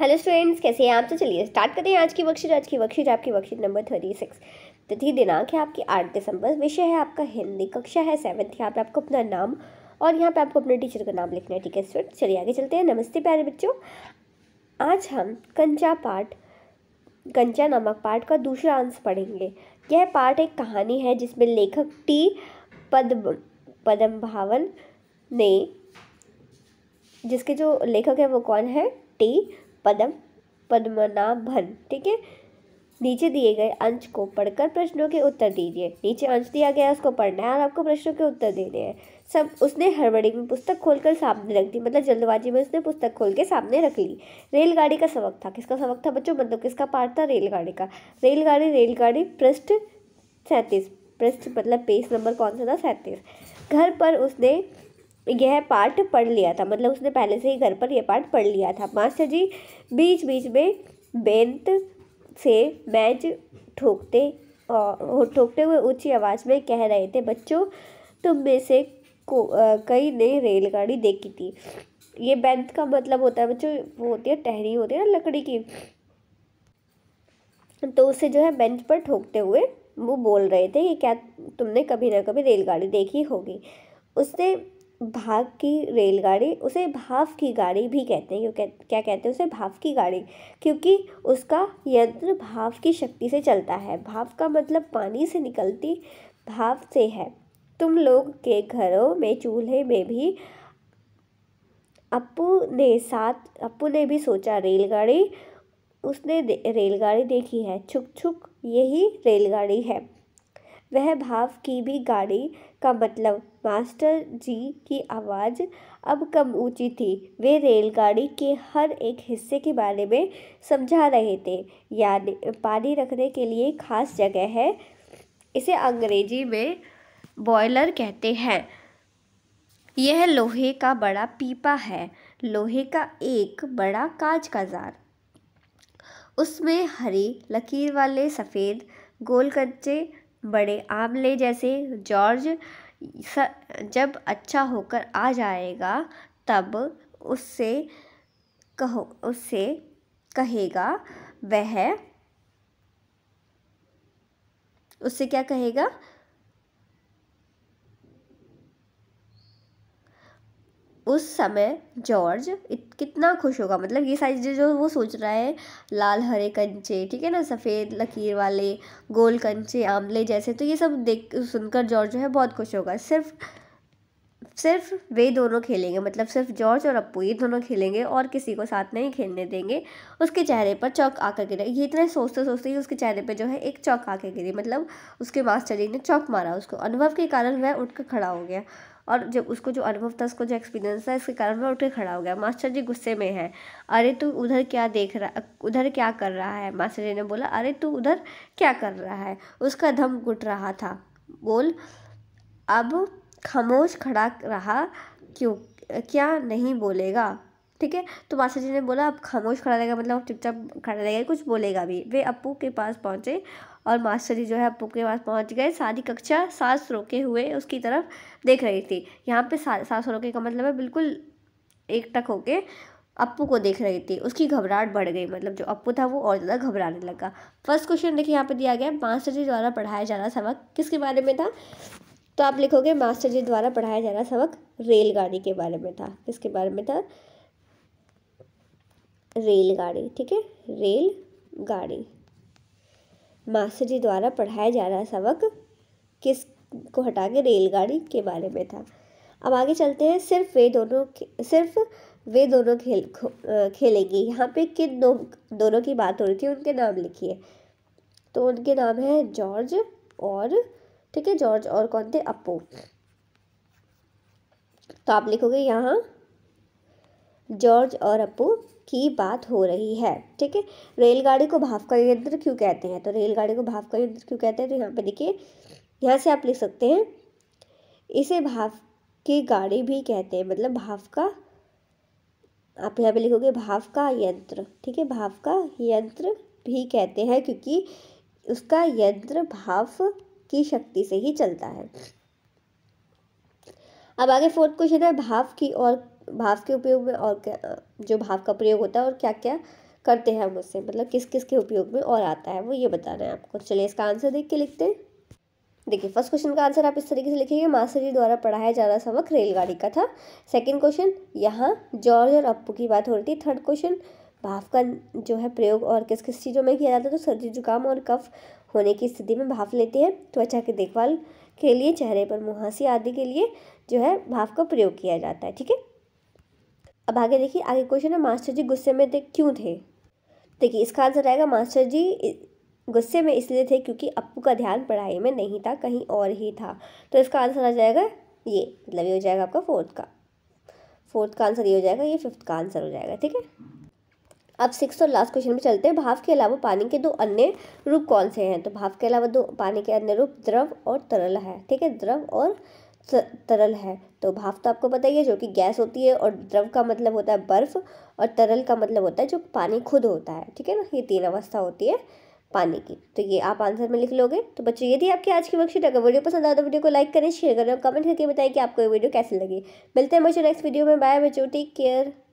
hello students कैसे हैं आप तो चलिए स्टार्ट करते हैं आज की वर्कशीट आज की वर्कशीट आपकी वर्कशीट नंबर थर्टी सिक्स तिथि दिनांक है आपकी आठ दिसंबर विषय है आपका हिंदी कक्षा है सेवन्थ यहाँ पे आपको अपना नाम और यहाँ पे आपको अपने टीचर का नाम लिखना है ठीक है स्टूडेंट चलिए आगे चलते हैं नमस्ते प्यारे बच्चों आज हम कंचा पाठ कंचा नामक पाठ का दूसरा आंसर पढ़ेंगे यह पाठ एक कहानी है जिसमें लेखक टी पद पदम भावन ने जिसके जो लेखक है वो कौन है टी पदम पद्मनाभन ठीक है नीचे दिए गए अंश को पढ़कर प्रश्नों के उत्तर दीजिए नीचे अंश दिया गया उसको पढ़ना है और आपको प्रश्नों के उत्तर देने हैं सब उसने हड़बड़ी में पुस्तक खोलकर सामने रख दी मतलब जल्दबाजी में उसने पुस्तक खोल के सामने रख ली रेलगाड़ी का सबक था किसका सबक था बच्चों मतलब किसका पार्ट था रेलगाड़ी का रेलगाड़ी रेलगाड़ी पृष्ठ सैंतीस पृष्ठ मतलब पेज नंबर कौन सा था सैंतीस घर पर उसने यह पार्ट पढ़ लिया था मतलब उसने पहले से ही घर पर यह पार्ट पढ़ लिया था मास्टर जी बीच बीच में बेंत से मैच ठोकते और ठोकते हुए ऊंची आवाज़ में कह रहे थे बच्चों तुम में से को आ, कई ने रेलगाड़ी देखी थी ये बेंत का मतलब होता है बच्चों वो होती है टहरी होती है ना लकड़ी की तो उसे जो है बेंच पर ठोकते हुए वो बोल रहे थे कि क्या तुमने कभी ना कभी रेलगाड़ी देखी होगी उसने भाग की रेलगाड़ी उसे भाव की गाड़ी भी कहते हैं क्या कहते हैं उसे भाप की गाड़ी क्योंकि उसका यंत्र भाव की शक्ति से चलता है भाप का मतलब पानी से निकलती भाव से है तुम लोग के घरों में चूल्हे में भी अपू ने साथ अपू ने भी सोचा रेलगाड़ी उसने दे, रेलगाड़ी देखी है छुक छुक यही रेलगाड़ी है वह भाव की भी गाड़ी का मतलब मास्टर जी की आवाज़ अब कम ऊँची थी वे रेलगाड़ी के हर एक हिस्से के बारे में समझा रहे थे यानी पानी रखने के लिए ख़ास जगह है इसे अंग्रेजी में बॉयलर कहते हैं यह लोहे का बड़ा पीपा है लोहे का एक बड़ा काज का जार उसमें हरी लकीर वाले सफ़ेद गोल बड़े आंवले जैसे जॉर्ज जब अच्छा होकर आ जाएगा तब उससे कहो उससे कहेगा वह उससे क्या कहेगा उस समय जॉर्ज कितना खुश होगा मतलब ये सारी चीज़ें जो वो सोच रहा है लाल हरे कंचे ठीक है ना सफ़ेद लकीर वाले गोल कंचे आमले जैसे तो ये सब देख सुनकर जॉर्ज जो है बहुत खुश होगा सिर्फ सिर्फ वे दोनों खेलेंगे मतलब सिर्फ जॉर्ज और अप्पू ये दोनों खेलेंगे और किसी को साथ नहीं खेलने देंगे उसके चेहरे पर चौक आकर गिरे ये इतने सोचते सोचते ही उसके चेहरे पर जो है एक चौक आकर गिरी मतलब उसके मास्टर जी ने चौक मारा उसको अनुभव के कारण वह उठकर खड़ा हो गया और जब उसको जो अनुभव था उसको जो एक्सपीरियंस था इसके कारण वह उठे खड़ा हो गया मास्टर जी गुस्से में है अरे तू उधर क्या देख रहा उधर क्या कर रहा है मास्टर जी ने बोला अरे तू उधर क्या कर रहा है उसका धम घुट रहा था बोल अब खामोश खड़ा रहा क्यों क्या नहीं बोलेगा ठीक है तो मास्टर जी ने बोला अब खामोश खड़ा रहेगा मतलब चुपचाप खड़ा रहेगा कुछ बोलेगा भी वे अपू के पास पहुँचे और मास्टर जी जो है अपू के पास पहुँच गए सारी कक्षा सांस रोके हुए उसकी तरफ देख रही थी यहाँ पे सा, सांस रोके का मतलब है बिल्कुल एकटक होके अपू को देख रही थी उसकी घबराहट बढ़ गई मतलब जो अपू था वो और ज़्यादा घबराने लगा फर्स्ट क्वेश्चन देखिए यहाँ पे दिया गया मास्टर जी द्वारा पढ़ाया जा रहा सबक किसके बारे में था तो आप लिखोगे मास्टर जी द्वारा पढ़ाया जा रहा सबक रेलगाड़ी के बारे में था किसके बारे में था रेलगाड़ी ठीक है रेलगाड़ी मास्टर जी द्वारा पढ़ाया जा रहा सबक किस को हटा के रेलगाड़ी के बारे में था अब आगे चलते हैं सिर्फ वे दोनों सिर्फ वे दोनों खेल खेलेंगे यहाँ पे किन दो, दोनों की बात हो रही थी उनके नाम लिखिए तो उनके नाम है जॉर्ज और ठीक है जॉर्ज और कौन थे अपो तो आप लिखोगे यहाँ जॉर्ज और अपू की बात हो रही है ठीक है रेलगाड़ी को भाप का यंत्र क्यों कहते हैं तो रेलगाड़ी को भाप का यंत्र क्यों कहते हैं तो यहाँ पे देखिए यहाँ से आप लिख सकते हैं इसे भाप की गाड़ी भी कहते हैं मतलब भाप का आप यहाँ पे लिखोगे भाप का यंत्र ठीक है भाप का यंत्र भी कहते हैं क्योंकि उसका यंत्र भाप की शक्ति से ही चलता है अब आगे फोर्थ क्वेश्चन है भाप की और भाव के उपयोग में और क्या जो भाव का प्रयोग होता है और क्या क्या करते हैं हम उससे मतलब किस किस के उपयोग में और आता है वो ये बता रहे हैं आपको चलिए इसका आंसर देख के लिखते हैं देखिए फर्स्ट क्वेश्चन का आंसर आप इस तरीके से लिखेंगे मास्टर जी द्वारा पढ़ाया जा रहा सबक रेलगाड़ी का था सेकंड क्वेश्चन यहाँ जॉर्ज और अप्पू की बात हो रही थी थर्ड क्वेश्चन भाव का जो है प्रयोग और किस किस चीज़ों में किया जाता है तो सर्दी जुकाम और कफ होने की स्थिति में भाव लेते हैं त्वचा की देखभाल के लिए चेहरे पर मुहासी आदि के लिए जो है भाव का प्रयोग किया जाता है ठीक है अब आगे देखिए आगे क्वेश्चन है मास्टर जी गुस्से में थे क्यों थे देखिए इसका आंसर आएगा मास्टर जी गुस्से में इसलिए थे क्योंकि अप्पू का ध्यान पढ़ाई में नहीं था कहीं और ही था तो इसका आंसर आ जाएगा ये मतलब ये हो जाएगा आपका फोर्थ का फोर्थ का आंसर ये हो जाएगा ये फिफ्थ का आंसर हो जाएगा ठीक है अब सिक्स और लास्ट क्वेश्चन पे चलते हैं भाव के अलावा पानी के दो अन्य रूप कौन से हैं तो भाव के अलावा दो पानी के अन्य रूप द्रव और तरल है ठीक है द्रव और तरल है तो भाप तो आपको पता ही है जो कि गैस होती है और द्रव का मतलब होता है बर्फ और तरल का मतलब होता है जो पानी खुद होता है ठीक है ना ये तीन अवस्था होती है पानी की तो ये आप आंसर में लिख लोगे तो बच्चों ये थी आपकी आज की वर्कशीट अगर वीडियो पसंद आए तो वीडियो को लाइक करें शेयर करें और कमेंट करके बताएं कि आपको ये वीडियो कैसे लगी मिलते हैं बच्चों नेक्स्ट वीडियो में बाय बच्चों टेक केयर